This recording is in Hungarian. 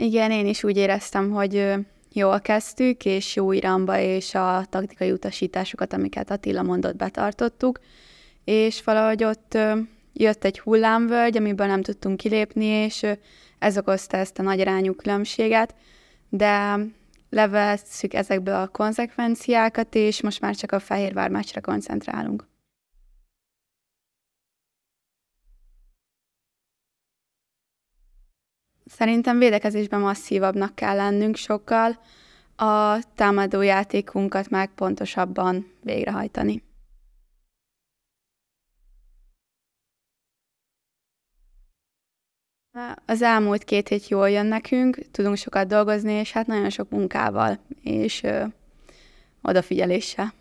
Igen, én is úgy éreztem, hogy jól kezdtük, és jó iramba és a taktikai utasításokat, amiket Attila mondott, betartottuk, és valahogy ott jött egy hullámvölgy, amiből nem tudtunk kilépni, és ez okozta ezt a nagyrányú különbséget, de levesszük ezekből a konzekvenciákat, és most már csak a Fehérvár meccsre koncentrálunk. Szerintem védekezésben masszívabbnak kell lennünk sokkal, a támadó játékunkat meg pontosabban végrehajtani. Az elmúlt két hét jól jön nekünk, tudunk sokat dolgozni, és hát nagyon sok munkával és ö, odafigyeléssel.